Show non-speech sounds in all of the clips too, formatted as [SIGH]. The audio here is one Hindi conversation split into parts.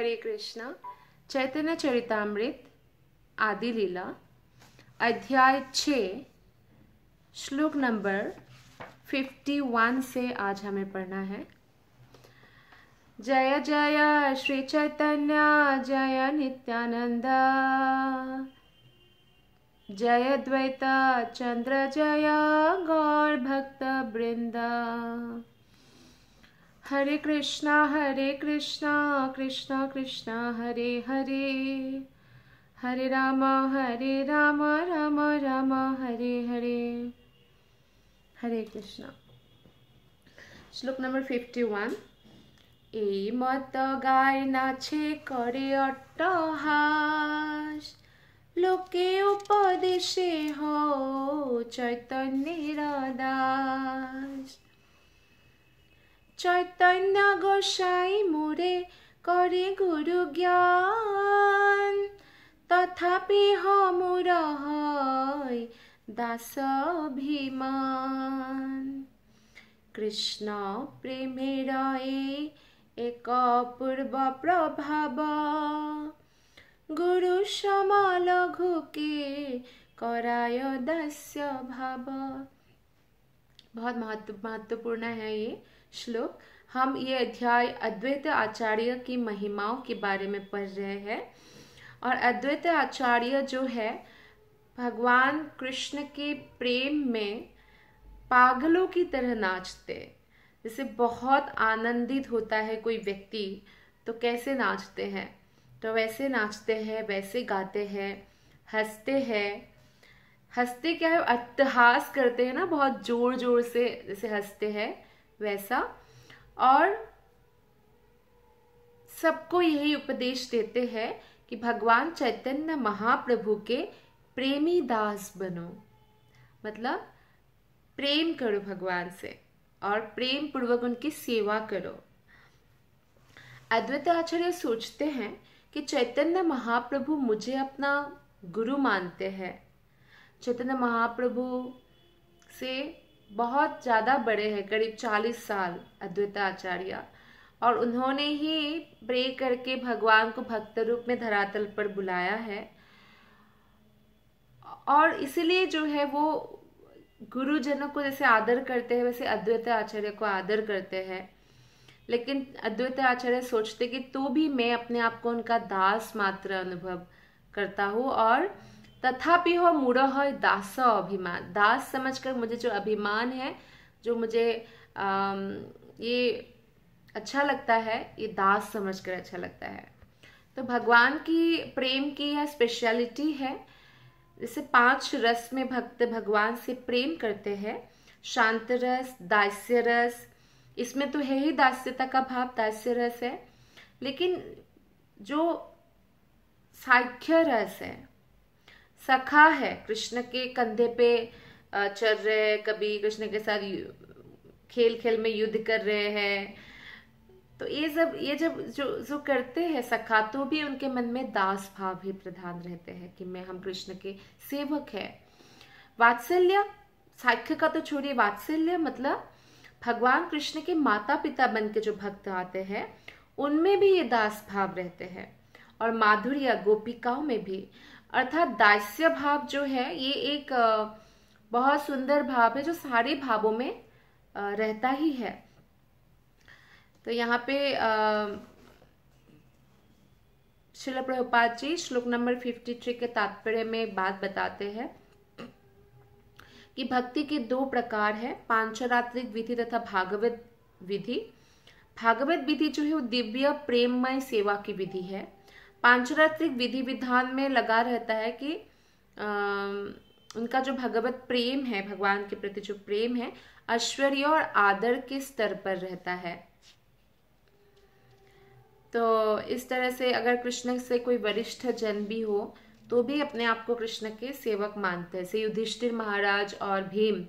हरे कृष्णा चैतन्य चरितामृत आदि लीला अध्याय छ श्लोक नंबर फिफ्टी वन से आज हमें पढ़ना है जय जय श्री चैतन्य जय नित्यानंद जय द्वैता चंद्र जय गौर भक्त बृंदा হরে কৃষ্ণ হরে কৃষ্ণ কৃষ্ণ কৃষ্ণ হরে হরে হরে রাম হরে রাম রাম রাম হরে হরে হরে কৃষ্ণ শ্লোক নম্বর ফিফটি ওয়ান এই মত গায় নাচে করে অট্টহাস লোকে উপদেশে হ চৈতন্যের দাস চৈতন্য গোসাই মোরে করে গুরু জ্ঞান তথাপি হমুর হয় দাস অভিমান কৃষ্ণ প্রেমের এক অপূর্ব প্রভাব গুরু সমালঘুকে कराय दास्य भाव बहुत महत्व महत्वपूर्ण है श्लोक हम ये अध्याय अद्वैत आचार्य की महिमाओं के बारे में पढ़ रहे हैं और अद्वैत आचार्य जो है भगवान कृष्ण के प्रेम में पागलों की तरह नाचते जैसे बहुत आनंदित होता है कोई व्यक्ति तो कैसे नाचते हैं तो वैसे नाचते हैं वैसे गाते हैं हंसते हैं हंसते क्या है अट्टहास करते हैं ना बहुत जोर जोर से जैसे हंसते हैं वैसा और सबको यही उपदेश देते हैं कि भगवान चैतन्य महाप्रभु के प्रेमी दास बनो मतलब प्रेम करो भगवान से और प्रेम पूर्वक उनकी सेवा करो अद्वैत आचार्य सोचते हैं कि चैतन्य महाप्रभु मुझे अपना गुरु मानते हैं चैतन्य महाप्रभु से बहुत ज़्यादा बड़े हैं करीब चालीस साल अद्वैताचार्य और उन्होंने ही प्रे करके भगवान को भक्त रूप में धरातल पर बुलाया है और इसीलिए जो है वो गुरुजनों को जैसे आदर करते हैं वैसे अद्वैत आचार्य को आदर करते हैं लेकिन अद्वैत आचार्य सोचते कि तो भी मैं अपने आप को उनका दास मात्र अनुभव करता हूँ और तथापि हो मूढ़ दास अभिमान दास समझकर मुझे जो अभिमान है जो मुझे आ, ये अच्छा लगता है ये दास समझकर अच्छा लगता है तो भगवान की प्रेम की यह स्पेशलिटी है जैसे पांच रस में भक्त भगवान से प्रेम करते हैं शांत रस दास्य रस इसमें तो है ही दास्यता का भाव दास्य रस है लेकिन जो साख्य रस है सखा है कृष्ण के कंधे पे चल रहे हैं कभी कृष्ण के साथ खेल खेल में युद्ध कर रहे हैं तो ये जब ये जब जो जो करते हैं सखा तो भी उनके मन में दास भाव ही प्रधान रहते हैं कि मैं हम कृष्ण के सेवक है वात्सल्य साख्य का तो छोड़िए वात्सल्य मतलब भगवान कृष्ण के माता पिता बन के जो भक्त आते हैं उनमें भी ये दास भाव रहते हैं और माधुर्य गोपिकाओं में भी अर्थात दास्य भाव जो है ये एक बहुत सुंदर भाव है जो सारे भावों में रहता ही है तो यहाँ पे शिल प्रभुपाद जी श्लोक नंबर फिफ्टी थ्री के तात्पर्य में बात बताते हैं कि भक्ति के दो प्रकार है पांचरात्रिक विधि तथा भागवत विधि भागवत विधि जो है वो दिव्य प्रेममय सेवा की विधि है पांचरात्रिक विधि विधान में लगा रहता है कि आ, उनका जो भगवत प्रेम है भगवान के प्रति जो प्रेम है ऐश्वर्य और आदर के स्तर पर रहता है तो इस तरह से अगर कृष्ण से कोई वरिष्ठ जन भी हो तो भी अपने आप को कृष्ण के सेवक मानते हैं से युधिष्ठिर महाराज और भीम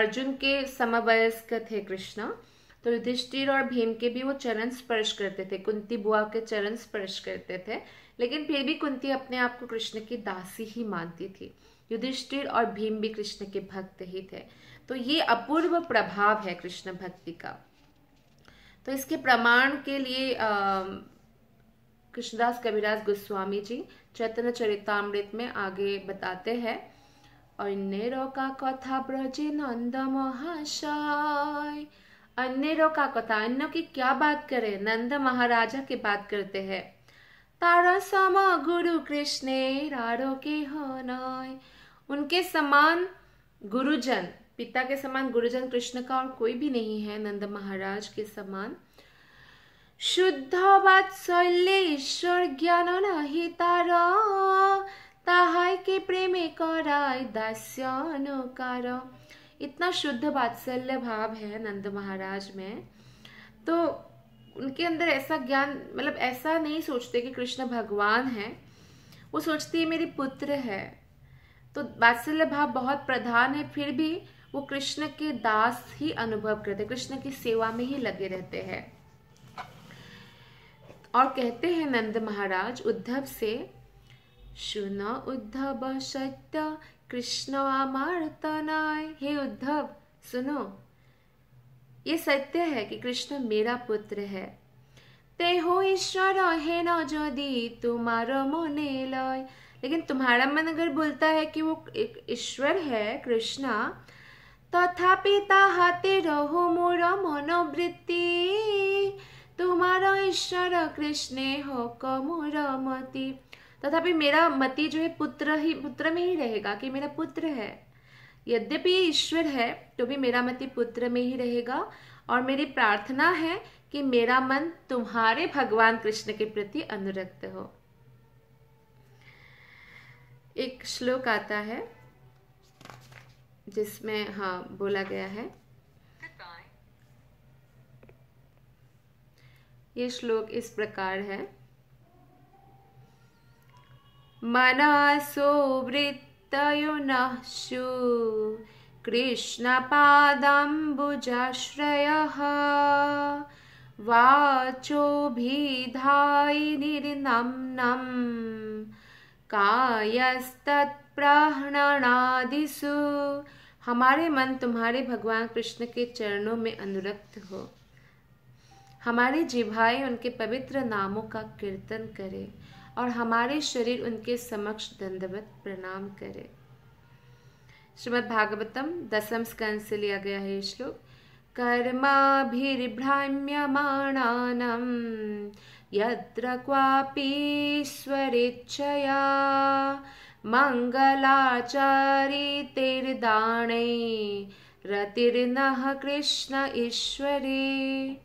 अर्जुन के समवयस्क थे कृष्ण तो युधिष्ठिर और भीम के भी वो चरण स्पर्श करते थे कुंती बुआ के चरण स्पर्श करते थे लेकिन फिर भी कुंती अपने आप को कृष्ण की दासी ही मानती थी युधिष्ठिर और भीम भी कृष्ण के भक्त ही थे तो ये अपूर्व प्रभाव है कृष्ण भक्ति का तो इसके प्रमाण के लिए कृष्णदास कविराज गोस्वामी जी चैतन्य चरितमृत में आगे बताते हैं অন্যের কা कथा ब्रजे नंद महाशाय अन्य का कथा अन्यों की क्या बात करे नंद महाराजा की बात करते हैं तारा सम गुरु कृष्ण के हो उनके समान गुरुजन पिता के समान गुरुजन कृष्ण का और कोई भी नहीं है नंद महाराज के समान शुद्ध वात्सल्य ईश्वर ज्ञान नहीं तारा के প্রেমে कराय दास्य अनुकार इतना शुद्ध बात्सल्य भाव है नंद महाराज में तो उनके अंदर ऐसा ज्ञान मतलब ऐसा नहीं सोचते कि कृष्ण भगवान है वो सोचती है मेरी पुत्र है तो बात्सल्य भाव बहुत प्रधान है फिर भी वो कृष्ण के दास ही अनुभव करते कृष्ण की सेवा में ही लगे रहते हैं और कहते हैं नंद महाराज उद्धव से सुन उद्धव सत्य कृष्ण अमर তনয় हे उद्धव सुनो ये सत्य है कि कृष्ण मेरा पुत्र है ते हो ईश्वर हे न दी तुम्हारा मोने लय लेकिन तुम्हारा मन अगर बोलता है कि वो एक ईश्वर है कृष्णा तथापि पिता তাহাতে रहो मोर मनोवृत्ति তোমার ईश्वर कृष्णे हो कमोर मती तथापि मेरा मति जो है पुत्र ही पुत्र में ही रहेगा कि मेरा पुत्र है यद्यपि ये ईश्वर है तो भी मेरा मति पुत्र में ही रहेगा और मेरी प्रार्थना है कि मेरा मन तुम्हारे भगवान कृष्ण के प्रति अनुरक्त हो एक श्लोक आता है जिसमें हाँ बोला गया है ये श्लोक इस प्रकार है मनसो वृत्तयो नःषु कृष्णपादाम्बुजाश्रयः वाचोभिधायि निर्नम्नं कायस्तत्प्रहणनादिषु हमारे मन तुम्हारे भगवान कृष्ण के चरणों में अनुरक्त हो हमारी जिभाएं उनके पवित्र नामों का कीर्तन करें और हमारे शरीर उनके समक्ष दंडवत प्रणाम करे श्रीमद् भागवतम दसम स्कंद से लिया गया है श्लोक कर्माभिर्भ्राम्यमाणानं यत्र मंगलाचारी मङ्गलाचारितेर्दाणे रतिर्नः कृष्ण ईश्वरी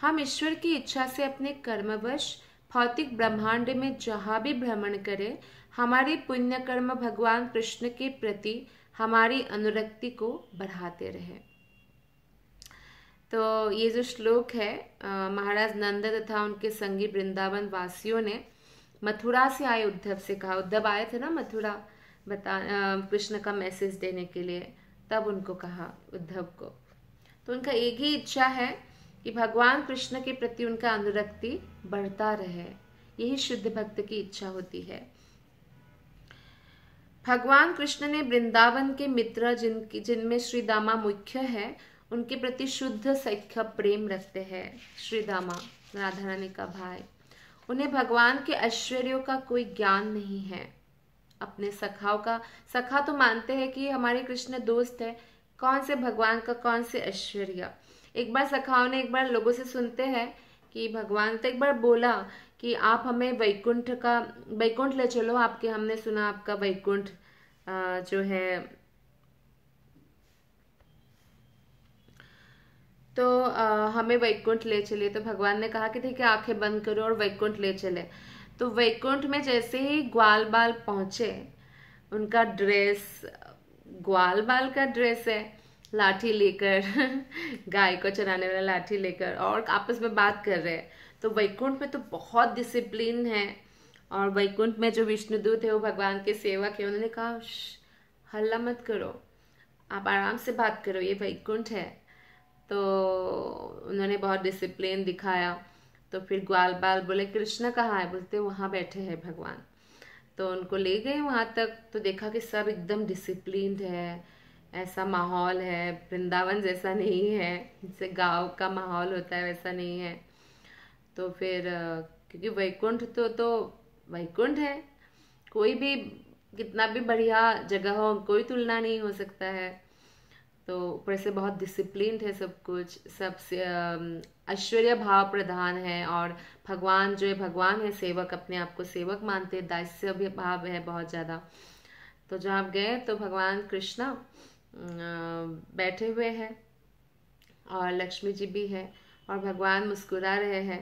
हम ईश्वर की इच्छा से अपने कर्मवश भौतिक ब्रह्मांड में जहाँ भी भ्रमण करें हमारे पुण्य कर्म भगवान कृष्ण के प्रति हमारी अनुरक्ति को बढ़ाते रहे तो ये जो श्लोक है महाराज नंद तथा उनके संगी वृंदावन वासियों ने मथुरा से आए उद्धव से कहा उद्धव आए थे ना मथुरा बता कृष्ण का मैसेज देने के लिए तब उनको कहा उद्धव को तो उनका एक ही इच्छा है कि भगवान कृष्ण के प्रति उनका अनुरक्ति बढ़ता रहे यही शुद्ध भक्त की इच्छा होती है भगवान कृष्ण ने वृंदावन के मित्र जिनकी जिनमें श्री दामा मुख्य है उनके प्रति शुद्ध सख्य प्रेम रखते हैं श्री दामा राधा रानी का भाई उन्हें भगवान के ऐश्वर्यों का कोई ज्ञान नहीं है अपने सखाओं का सखा तो मानते हैं कि हमारे कृष्ण दोस्त है कौन से भगवान का कौन से ऐश्वर्य एक बार सखाओ ने एक बार लोगों से सुनते हैं कि भगवान तो एक बार बोला कि आप हमें वैकुंठ का वैकुंठ ले चलो आपके हमने सुना आपका वैकुंठ जो है तो आ, हमें वैकुंठ ले चले तो भगवान ने कहा कि ठीक है आंखें बंद करो और वैकुंठ ले चले तो वैकुंठ में जैसे ही ग्वाल बाल पहुंचे उनका ड्रेस ग्वाल बाल का ड्रेस है लाठी लेकर [LAUGHS] गाय को चराने वाला लाठी लेकर और आपस में बात कर रहे हैं तो वैकुंठ में तो बहुत डिसिप्लिन है और वैकुंठ में जो विष्णुदूत है वो भगवान के सेवक है उन्होंने कहा हल्ला मत करो आप आराम से बात करो ये वैकुंठ है तो उन्होंने बहुत डिसिप्लिन दिखाया तो फिर ग्वाल बाल बोले कृष्ण कहाँ है बोलते वहाँ बैठे हैं भगवान तो उनको ले गए वहाँ तक तो देखा कि सब एकदम डिसिप्लिन है ऐसा माहौल है वृंदावन जैसा नहीं है जैसे गांव का माहौल होता है वैसा नहीं है तो फिर क्योंकि वैकुंठ तो तो वैकुंठ है कोई भी कितना भी बढ़िया जगह हो कोई तुलना नहीं हो सकता है तो ऊपर से बहुत डिसिप्लिन है सब कुछ सब ऐश्वर्य भाव प्रधान है और भगवान जो है भगवान है सेवक अपने आप को सेवक मानते दास्य भाव है बहुत ज़्यादा तो जहाँ आप गए तो भगवान कृष्णा बैठे हुए हैं और लक्ष्मी जी भी है और भगवान मुस्कुरा रहे हैं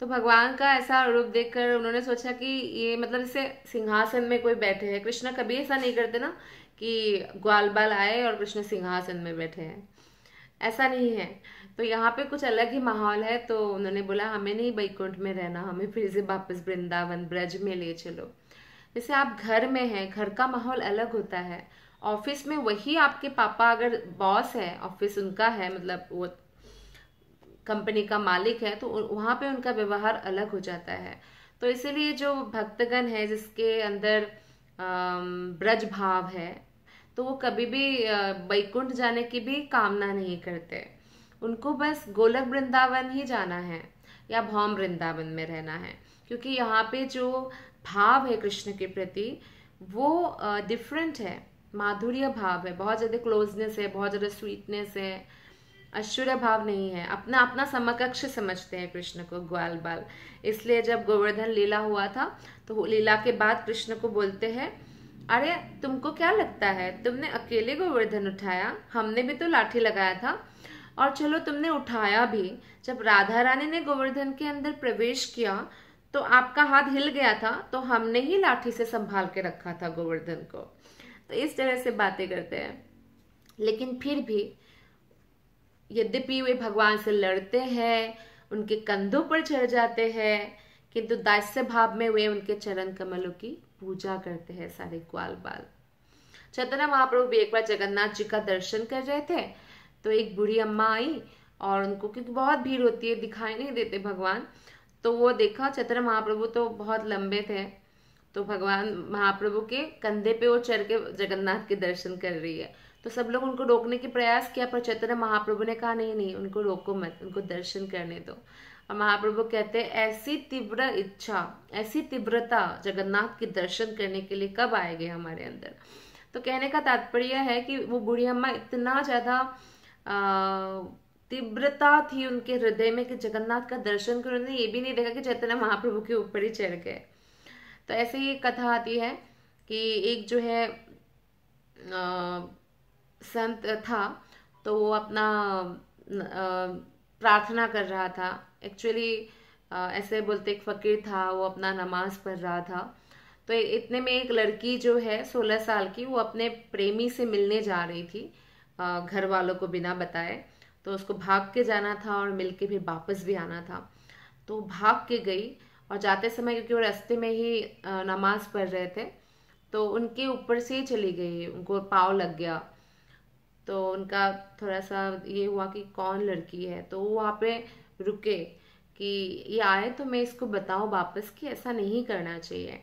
तो भगवान का ऐसा रूप देखकर उन्होंने सोचा कि ये मतलब इसे सिंहासन में कोई बैठे हैं कृष्ण कभी ऐसा नहीं करते ना कि ग्वाल बाल आए और कृष्ण सिंहासन में बैठे हैं ऐसा नहीं है तो यहाँ पे कुछ अलग ही माहौल है तो उन्होंने बोला हमें नहीं बैकुंठ में रहना हमें फिर से वापस वृंदावन ब्रज में ले चलो जैसे आप घर में हैं घर का माहौल अलग होता है ऑफिस में वही आपके पापा अगर बॉस है ऑफिस उनका है मतलब वो कंपनी का मालिक है तो वहाँ पे उनका व्यवहार अलग हो जाता है तो इसीलिए जो भक्तगण है जिसके अंदर ब्रज भाव है तो वो कभी भी बैकुंठ जाने की भी कामना नहीं करते उनको बस गोलक वृंदावन ही जाना है या भौम वृंदावन में रहना है क्योंकि यहाँ पे जो भाव है कृष्ण के प्रति वो डिफरेंट है माधुर्य भाव है बहुत ज़्यादा क्लोजनेस है बहुत ज़्यादा स्वीटनेस है अश्वर्य भाव नहीं है अपना अपना समकक्ष समझते हैं कृष्ण को ग्वाल बाल इसलिए जब गोवर्धन लीला हुआ था तो लीला के बाद कृष्ण को बोलते हैं अरे तुमको क्या लगता है तुमने अकेले गोवर्धन उठाया हमने भी तो लाठी लगाया था और चलो तुमने उठाया भी जब राधा रानी ने गोवर्धन के अंदर प्रवेश किया तो आपका हाथ हिल गया था तो हमने ही लाठी से संभाल के रखा था गोवर्धन को तो इस तरह से बातें करते हैं लेकिन फिर भी यद्यपि वे भगवान से लड़ते हैं उनके कंधों पर चढ़ जाते हैं किंतु दास्य भाव में वे उनके चरण कमलों की पूजा करते हैं सारे ग्वाल बाल चैतन्य महाप्रभु भी एक बार जगन्नाथ जी का दर्शन कर रहे थे तो एक बुढ़ी अम्मा आई और उनको क्योंकि बहुत भीड़ होती है दिखाई नहीं देते भगवान तो वो देखा चैतन्य महाप्रभु तो बहुत लंबे थे तो भगवान महाप्रभु के कंधे पे वो चढ़ के जगन्नाथ के दर्शन कर रही है तो सब लोग उनको रोकने के प्रयास किया पर चैतन्य महाप्रभु ने कहा नहीं नहीं उनको रोको मत उनको दर्शन करने दो और महाप्रभु कहते हैं ऐसी तीव्र इच्छा ऐसी तीव्रता जगन्नाथ के दर्शन करने के लिए कब आएगी हमारे अंदर तो कहने का तात्पर्य है कि वो बूढ़ी अम्मा इतना ज़्यादा तीव्रता थी उनके हृदय में कि जगन्नाथ का दर्शन कर उन्होंने ये भी नहीं देखा कि चैतन्य महाप्रभु के ऊपर ही चढ़ गए तो ऐसे ही कथा आती है कि एक जो है आ, संत था तो वो अपना प्रार्थना कर रहा था एक्चुअली ऐसे बोलते एक फ़कीर था वो अपना नमाज पढ़ रहा था तो इतने में एक लड़की जो है सोलह साल की वो अपने प्रेमी से मिलने जा रही थी घर वालों को बिना बताए तो उसको भाग के जाना था और मिल के वापस भी आना था तो भाग के गई और जाते समय क्योंकि वो रास्ते में ही नमाज पढ़ रहे थे तो उनके ऊपर से ही चली गई उनको पाव लग गया तो उनका थोड़ा सा ये हुआ कि कौन लड़की है तो वो वहाँ पे रुके कि ये आए तो मैं इसको बताऊँ वापस कि ऐसा नहीं करना चाहिए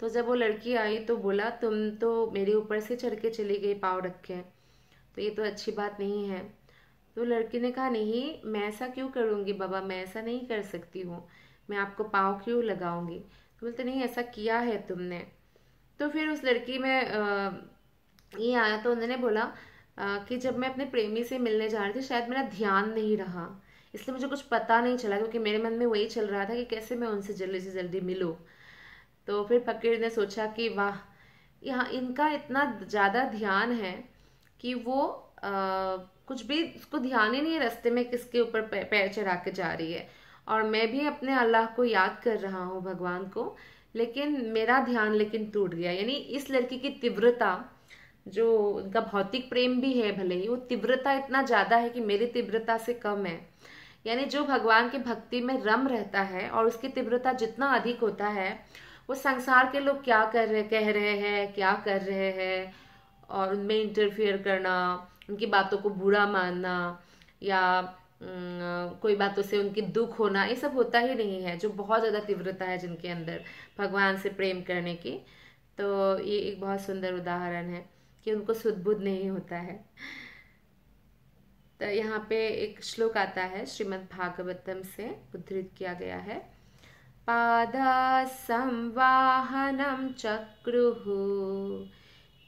तो जब वो लड़की आई तो बोला तुम तो मेरे ऊपर से चढ़ के चली गई पाव रखे तो ये तो अच्छी बात नहीं है तो लड़की ने कहा नहीं मैं ऐसा क्यों करूँगी बाबा मैं ऐसा नहीं कर सकती हूँ मैं आपको पाँव क्यों लगाऊंगी तो बोलते नहीं ऐसा किया है तुमने तो फिर उस लड़की में ये आया तो उन्होंने बोला कि जब मैं अपने प्रेमी से मिलने जा रही थी शायद मेरा ध्यान नहीं रहा इसलिए मुझे कुछ पता नहीं चला क्योंकि मेरे मन में वही चल रहा था कि कैसे मैं उनसे जल्दी से जल्दी मिलूँ तो फिर फकीर ने सोचा कि वाह यहाँ इनका इतना ज़्यादा ध्यान है कि वो आ, कुछ भी उसको ध्यान ही नहीं है रस्ते में किसके ऊपर पैर चढ़ा के जा रही है और मैं भी अपने अल्लाह को याद कर रहा हूँ भगवान को लेकिन मेरा ध्यान लेकिन टूट गया यानी इस लड़की की तीव्रता जो उनका भौतिक प्रेम भी है भले ही वो तीव्रता इतना ज़्यादा है कि मेरी तीव्रता से कम है यानी जो भगवान की भक्ति में रम रहता है और उसकी तीव्रता जितना अधिक होता है वो संसार के लोग क्या कर रहे कह रहे हैं क्या कर रहे हैं और उनमें इंटरफेयर करना उनकी बातों को बुरा मानना या हम्म, कोई बातों से उनकी दुख होना ये सब होता ही नहीं है जो बहुत ज़्यादा तीव्रता है जिनके अंदर भगवान से प्रेम करने की तो ये एक बहुत सुंदर उदाहरण है कि उनको सुदबुद नहीं होता है तो यहाँ पे एक श्लोक आता है श्रीमद् भागवतम से उद्धृत किया गया है पाद संवाहनम चक्रुः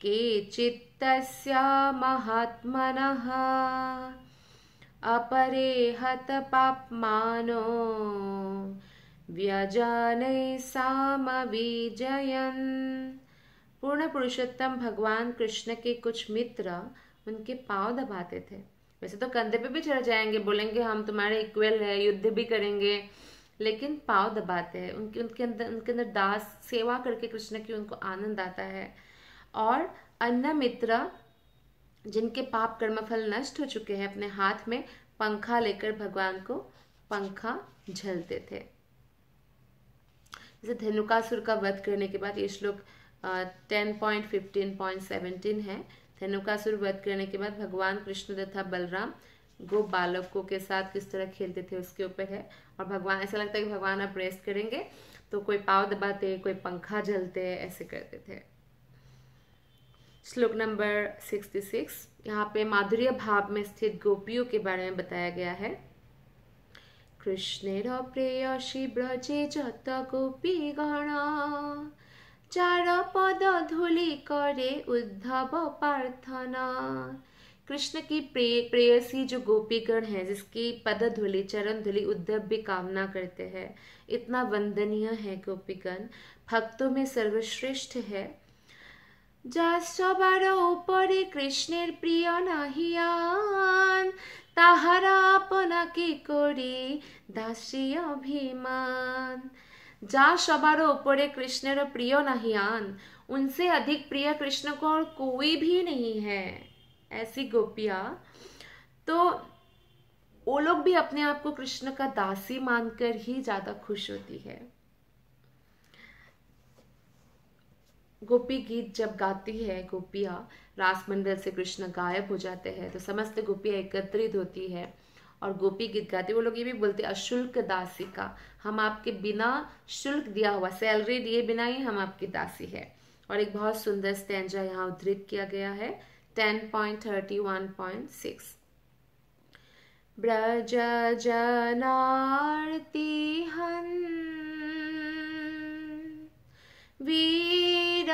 केचित्तस्य महात्मनः अपरेहत पाप्मानो साम विजयन पूर्ण पुरुषोत्तम भगवान कृष्ण के कुछ मित्र उनके पांव दबाते थे वैसे तो कंधे पे भी चढ़ जाएंगे बोलेंगे हम तुम्हारे इक्वल है युद्ध भी करेंगे लेकिन पाव दबाते हैं उनके उनके अंदर उनके अंदर दास सेवा करके कृष्ण की उनको आनंद आता है और अन्य मित्र जिनके पाप कर्मफल नष्ट हो चुके हैं अपने हाथ में पंखा लेकर भगवान को पंखा झलते थे जैसे धनुकासुर का वध करने के बाद ये श्लोक ten point fifteen point seventeen है धनुकासुर वध करने के बाद भगवान कृष्ण तथा बलराम गो बालकों के साथ किस तरह खेलते थे उसके ऊपर है और भगवान ऐसा लगता है कि भगवान अब रेस्ट करेंगे तो कोई पाव दबाते कोई पंखा जलते ऐसे करते थे श्लोक नंबर सिक्सटी सिक्स यहाँ पे माधुर्य भाव में स्थित गोपियों के बारे में बताया गया है কৃষ্ণের প্রেয়সী जत गोपी गण चार पद धूलि करे उद्धव प्रार्थना कृष्ण की प्रे प्रेयसी जो गोपीगण है जिसकी पद धुली चरण धुली उद्धव भी कामना करते हैं इतना वंदनीय है गोपीगण भक्तों में सर्वश्रेष्ठ है जाबारे সবার प्रिय কৃষ্ণের প্রিয় নহিয়ান তাহারা আপনাকে করে দাসী जा शबार ओपड़े कृष्ण प्रिय प्रियो नहियान उनसे अधिक प्रिय कृष्ण को और कोई भी नहीं है ऐसी गोपिया तो वो लोग भी अपने आप को कृष्ण का दासी मानकर ही ज़्यादा खुश होती है गोपी गीत जब गाती है गोपिया रासमंडल से कृष्ण गायब हो जाते हैं तो समस्त गोपियाँ एकत्रित होती है और गोपी गीत गाती वो लोग ये भी बोलते हैं अशुल्क दासी का हम आपके बिना शुल्क दिया हुआ सैलरी दिए बिना ही हम आपकी दासी है और एक बहुत सुंदर स्टैंजा यहाँ उद्धृत किया गया है ten point thirty one point six ब्रज जनारती हन वीरयोषितां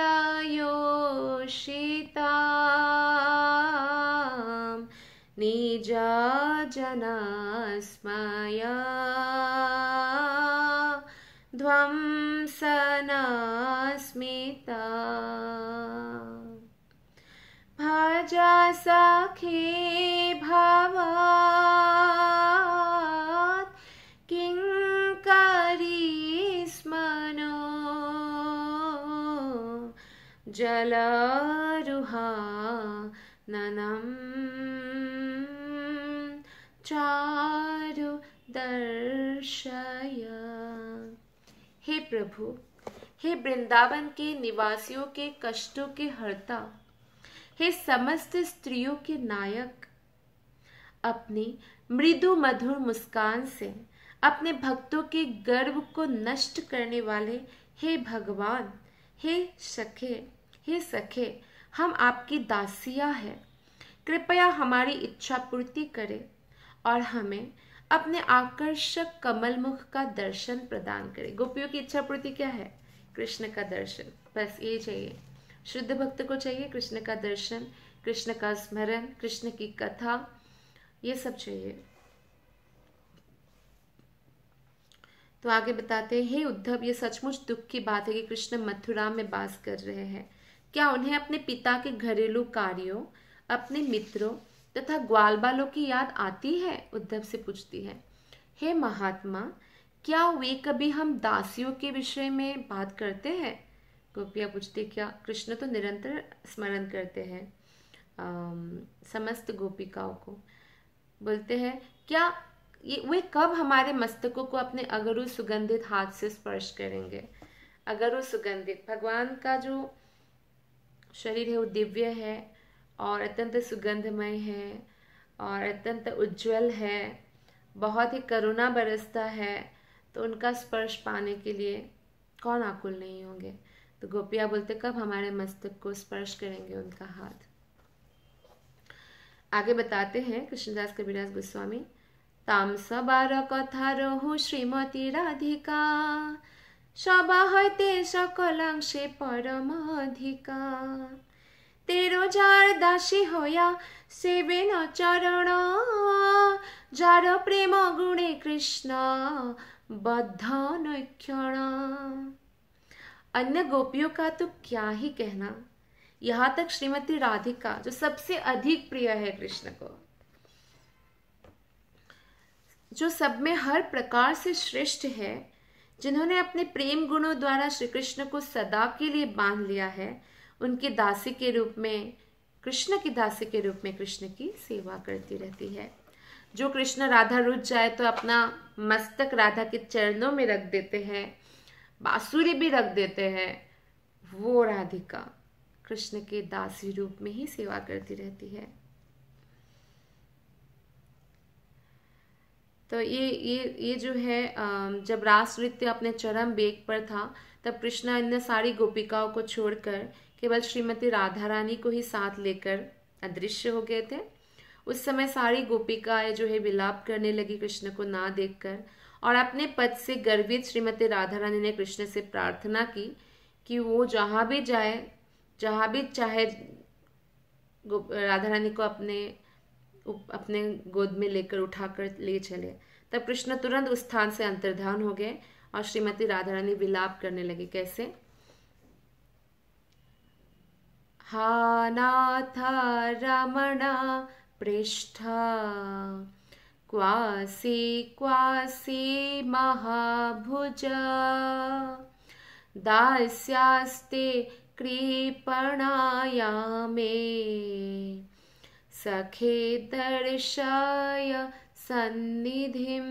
निजाजनास्मया ध्वंसनास्मिता भज सखे जलारुहाननं चारु दर्शय हे प्रभु हे वृंदावन के निवासियों के कष्टों के हर्ता हे समस्त स्त्रियों के नायक अपनी मृदु मधुर मुस्कान से अपने भक्तों के गर्व को नष्ट करने वाले हे भगवान हे सखे हे सखे हम आपकी दासिया है कृपया हमारी इच्छा पूर्ति करें और हमें अपने आकर्षक कमल मुख का दर्शन प्रदान करें गोपियों की इच्छा पूर्ति क्या है कृष्ण का दर्शन बस ये चाहिए शुद्ध भक्त को चाहिए कृष्ण का दर्शन कृष्ण का स्मरण कृष्ण की कथा ये सब चाहिए तो आगे बताते हैं हे उद्धव ये सचमुच दुख की बात है कि कृष्ण मथुरा में बास कर रहे हैं क्या उन्हें अपने पिता के घरेलू कार्यों अपने मित्रों तथा ग्वाल बालों की याद आती है उद्धव से पूछती है हे महात्मा क्या वे कभी हम दासियों के विषय में बात करते हैं गोपिया पूछती क्या कृष्ण तो निरंतर स्मरण करते हैं समस्त गोपिकाओं को बोलते हैं क्या ये वे कब हमारे मस्तकों को अपने अगरु सुगंधित हाथ से स्पर्श करेंगे अगरु सुगंधित भगवान का जो शरीर है वो दिव्य है और अत्यंत सुगंधमय है और अत्यंत उज्जवल है बहुत ही करुणा बरसता है तो उनका स्पर्श पाने के लिए कौन आकुल नहीं होंगे तो गोपिया बोलते कब हमारे मस्तक को स्पर्श करेंगे उनका हाथ आगे बताते हैं कृष्णदास कबीरदास गोस्वामी तामस बार कथा रहु श्रीमती राधिका সবা হইতে সকলাংশে পরম অধিকার তেরো যার দাসী হইয়া সেবেন চরণ যার প্রেম গুণে কৃষ্ণ बद्ध नक्षणा अन्य गोपियों का तो क्या ही कहना यहाँ तक श्रीमती राधिका जो सबसे अधिक प्रिय है कृष्ण को जो सब में हर प्रकार से श्रेष्ठ है जिन्होंने अपने प्रेम गुणों द्वारा श्री कृष्ण को सदा के लिए बांध लिया है उनकी दासी के रूप में कृष्ण की दासी के रूप में कृष्ण की सेवा करती रहती है जो कृष्ण राधा रुझ जाए तो अपना मस्तक राधा के चरणों में रख देते हैं बांसुरी भी रख देते हैं वो राधिका कृष्ण के दासी रूप में ही सेवा करती रहती है तो ये ये ये जो है जब रास नृत्य अपने चरम बेग पर था तब कृष्णा इन सारी गोपिकाओं को छोड़कर केवल श्रीमती राधा रानी को ही साथ लेकर अदृश्य हो गए थे उस समय सारी गोपिकाएं जो है विलाप करने लगी कृष्ण को ना देखकर और अपने पद से गर्वित श्रीमती राधा रानी ने कृष्ण से प्रार्थना की कि वो जहाँ भी जाए जहाँ भी चाहे राधा रानी को अपने अपने गोद में लेकर उठाकर ले चले तब कृष्ण तुरंत उस स्थान से अंतर्धान हो गए और श्रीमती राधा रानी विलाप करने लगी कैसे हा नाथ रमणा पृष्ठा क्वासी क्वासी महाभुज दास्यास्ते कृपणाया मे सखे दर्शाय सन्निधिम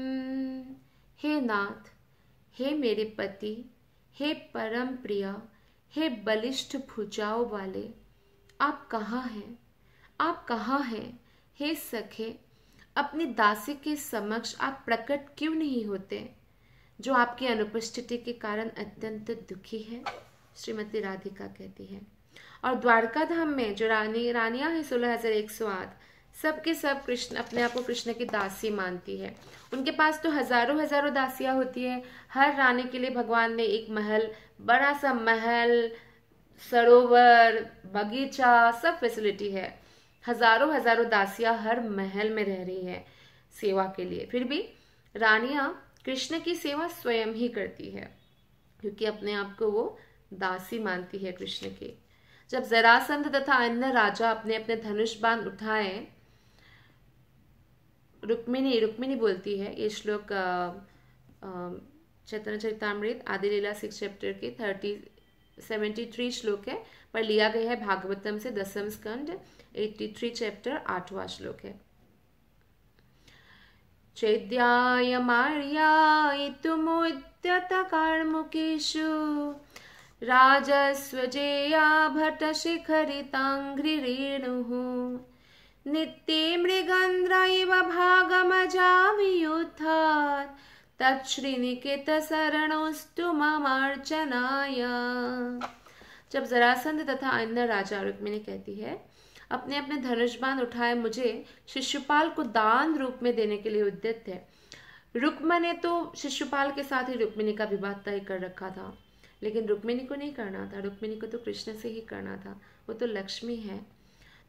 हे नाथ हे मेरे पति हे परम प्रिय हे बलिष्ठ भुजाओ वाले आप कहाँ हैं आप कहाँ हैं हे सखे अपनी दासी के समक्ष आप प्रकट क्यों नहीं होते जो आपकी अनुपस्थिति के कारण अत्यंत दुखी है श्रीमती राधिका कहती है और द्वारका धाम में जो रानी रानियाँ हैं सोलह हज़ार एक सौ आठ सब सब कृष्ण अपने आप को कृष्ण की दासी मानती है उनके पास तो हजारों हजारों दासियां होती है हर रानी के लिए भगवान ने एक महल बड़ा सा महल सरोवर बगीचा सब फैसिलिटी है हजारों हजारों दासियां हर महल में रह रही है सेवा के लिए फिर भी रानियां कृष्ण की सेवा स्वयं ही करती है क्योंकि अपने आप को वो दासी मानती है कृष्ण की जब जरासंध तथा अन्य राजा अपने अपने धनुष बांध उठाए रुक्मिणी रुक्मिणी बोलती है ये श्लोक चैतन्य चरितमृत आदि लीला सिक्स चैप्टर के थर्टी सेवेंटी थ्री श्लोक है पर लिया गया है भागवतम से दसम स्कंड एट्टी थ्री चैप्टर आठवां श्लोक है चैद्याय तुम उद्यत कर्मुकेशु राजस्वजेया भटशिखरिताङ्घ्रिरेणुः नित्ये मृगन्ध्र इव भागमजावियुद्धात् तच्छ्रीनिकेतसरणोऽस्तु ममार्चनाय जब जरासंध तथा अन्य राजा रुक्मिणी कहती है अपने अपने धनुष्बान उठाए मुझे शिशुपाल को दान रूप में देने के लिए उद्यत है रुक्म ने तो शिष्यपाल के साथ ही रुक्मिणी का विवाह तय कर रखा था लेकिन रुक्मिणी को नहीं करना था रुक्मिणी को तो कृष्ण से ही करना था वो तो लक्ष्मी है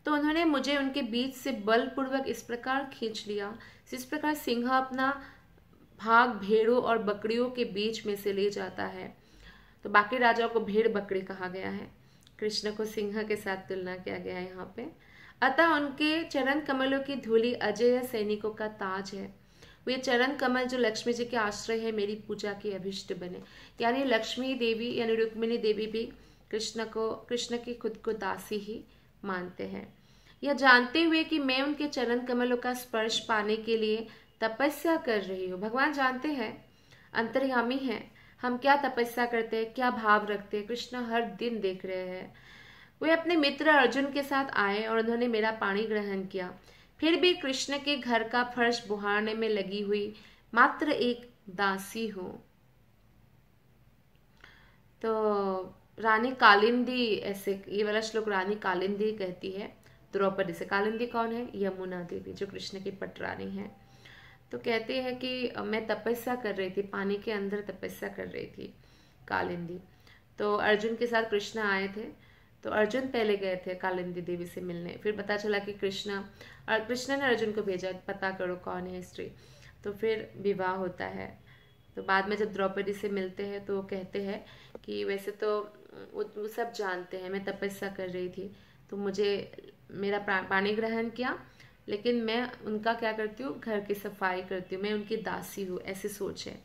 तो उन्होंने मुझे उनके बीच से बलपूर्वक इस प्रकार खींच लिया जिस प्रकार सिंह अपना भाग भेड़ों और बकरियों के बीच में से ले जाता है तो बाकी राजाओं को भेड़ बकरी कहा गया है कृष्ण को सिंह के साथ तुलना किया गया है यहाँ पे अतः उनके चरण कमलों की धूली अजय सैनिकों का ताज है वे चरण कमल जो लक्ष्मी जी के आश्रय है मेरी पूजा के अभिष्ट बने यानी लक्ष्मी देवी यानी रुक्मिणी देवी भी कृष्ण को कृष्ण की खुद को दासी ही मानते हैं यह जानते हुए कि मैं उनके चरण कमलों का स्पर्श पाने के लिए तपस्या कर रही हूँ भगवान जानते हैं अंतर्यामी है हम क्या तपस्या करते हैं क्या भाव रखते हैं कृष्ण हर दिन देख रहे हैं वे अपने मित्र अर्जुन के साथ आए और उन्होंने मेरा पाणी ग्रहण किया फिर भी कृष्ण के घर का फर्श बुहारने में लगी हुई मात्र एक दासी हो तो रानी कालिंदी ऐसे ये वाला श्लोक रानी कालिंदी कहती है द्रौपदी से कालिंदी कौन है यमुना देवी जो कृष्ण की पटरानी है तो कहते हैं कि मैं तपस्या कर रही थी पानी के अंदर तपस्या कर रही थी कालिंदी तो अर्जुन के साथ कृष्ण आए थे तो अर्जुन पहले गए थे कालिंदी देवी से मिलने फिर पता चला कि कृष्णा और कृष्णा ने अर्जुन को भेजा पता करो कौन है स्त्री तो फिर विवाह होता है तो बाद में जब द्रौपदी से मिलते हैं तो वो कहते हैं कि वैसे तो वो सब जानते हैं मैं तपस्या कर रही थी तो मुझे मेरा पाणी ग्रहण किया लेकिन मैं उनका क्या करती हूँ घर की सफाई करती हूँ मैं उनकी दासी हूँ ऐसी सोच है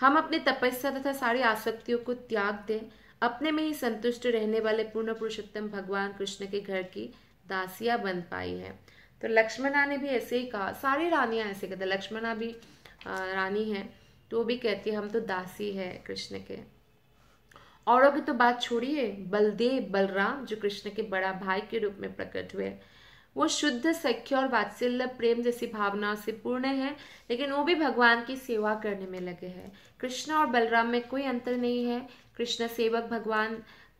हम अपने तपस्या तथा सारी आसक्तियों को त्याग दें अपने में ही संतुष्ट रहने वाले पूर्ण पुरुषोत्तम भगवान कृष्ण के घर की दासियां बन पाई हैं तो लक्ष्मणा ने भी ऐसे ही कहा सारी रानियां ऐसे कहते लक्ष्मणा भी रानी है तो वो भी कहती है हम तो दासी है कृष्ण के औरों की तो बात छोड़िए बलदेव बलराम जो कृष्ण के बड़ा भाई के रूप में प्रकट हुए वो शुद्ध सख्य और वात्सल्य प्रेम जैसी भावनाओं से पूर्ण है लेकिन वो भी भगवान की सेवा करने में लगे हैं कृष्ण और बलराम में कोई अंतर नहीं है कृष्ण सेवक भगवान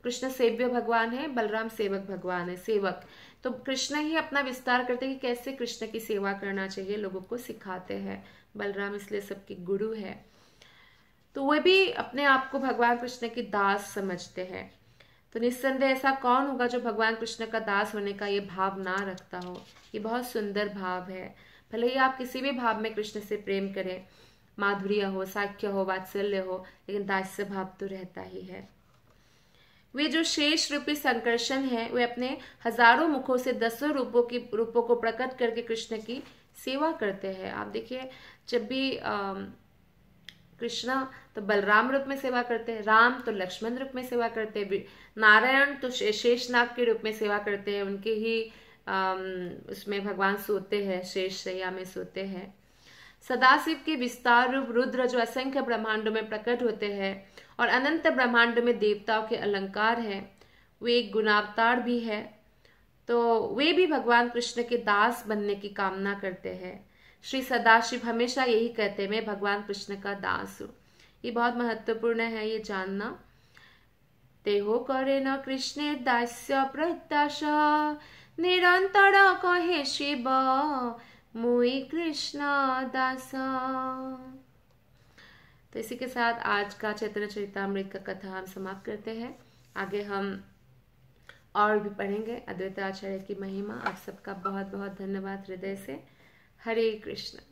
कृष्ण सेव्य भगवान है बलराम सेवक भगवान है सेवक तो कृष्ण ही अपना विस्तार करते हैं कि कैसे कृष्ण की सेवा करना चाहिए लोगों को सिखाते हैं बलराम इसलिए सबके गुरु है तो वे भी अपने आप को भगवान कृष्ण के दास समझते हैं तो निस्संदेह ऐसा कौन होगा जो भगवान कृष्ण का दास होने का ये भाव ना रखता हो ये बहुत सुंदर भाव है भले ही आप किसी भी भाव में कृष्ण से प्रेम करें माधुर्य हो साख्य हो वात्सल्य हो लेकिन दास्य भाव तो रहता ही है वे जो शेष रूपी संकर्षण है वे अपने हजारों मुखों से दसों रूपों की रूपों को प्रकट करके कृष्ण की सेवा करते हैं आप देखिए जब भी आ, कृष्णा तो बलराम रूप में सेवा करते हैं राम तो लक्ष्मण रूप में सेवा करते हैं नारायण तो शेषनाग के रूप में सेवा करते हैं उनके ही उसमें भगवान सोते हैं शेष शैया में सोते हैं सदाशिव के विस्तार रूप रुद्र जो असंख्य ब्रह्मांडों में प्रकट होते हैं और अनंत ब्रह्मांड में देवताओं के अलंकार हैं वे एक गुणावतार भी है तो वे भी भगवान कृष्ण के दास बनने की कामना करते हैं श्री सदाशिव हमेशा यही कहते मैं भगवान कृष्ण का दास हूँ ये बहुत महत्वपूर्ण है ये जानना हो करे न कृष्ण दास्य प्रत्याशा निरंतर कहे शिव मुई कृष्ण दास तो इसी के साथ आज का चैतन्य चरितमृत का कथा हम समाप्त करते हैं आगे हम और भी पढ़ेंगे अद्वैत आचार्य की महिमा आप सबका बहुत बहुत धन्यवाद हृदय से हरे कृष्ण